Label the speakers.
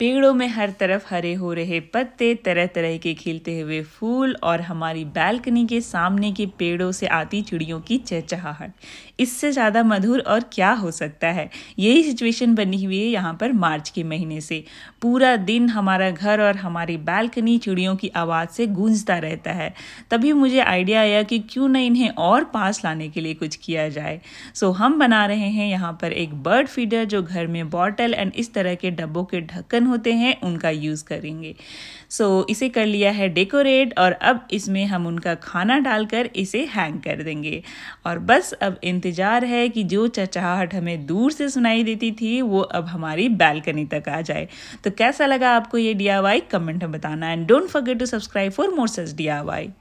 Speaker 1: पेड़ों में हर तरफ हरे हो रहे पत्ते तरह तरह के खिलते हुए फूल और हमारी बैल्कनी के सामने के पेड़ों से आती चिड़ियों की चहचहाहट इससे ज़्यादा मधुर और क्या हो सकता है यही सिचुएशन बनी हुई है यहाँ पर मार्च के महीने से पूरा दिन हमारा घर और हमारी बैल्कनी चिड़ियों की आवाज़ से गूंजता रहता है तभी मुझे आइडिया आया कि क्यों न इन्हें और पास लाने के लिए कुछ किया जाए सो हम बना रहे हैं यहाँ पर एक बर्ड फीडर जो घर में बॉटल एंड इस तरह के डब्बों के ढक्कन होते हैं उनका यूज़ करेंगे सो so, इसे कर लिया है डेकोरेट और अब इसमें हम उनका खाना डालकर इसे हैंग कर देंगे और बस अब इंतज़ार है कि जो चचाहट हमें दूर से सुनाई देती थी वो अब हमारी बैल्कनी तक आ जाए तो कैसा लगा आपको ये डी कमेंट में बताना and don't forget to subscribe for more such D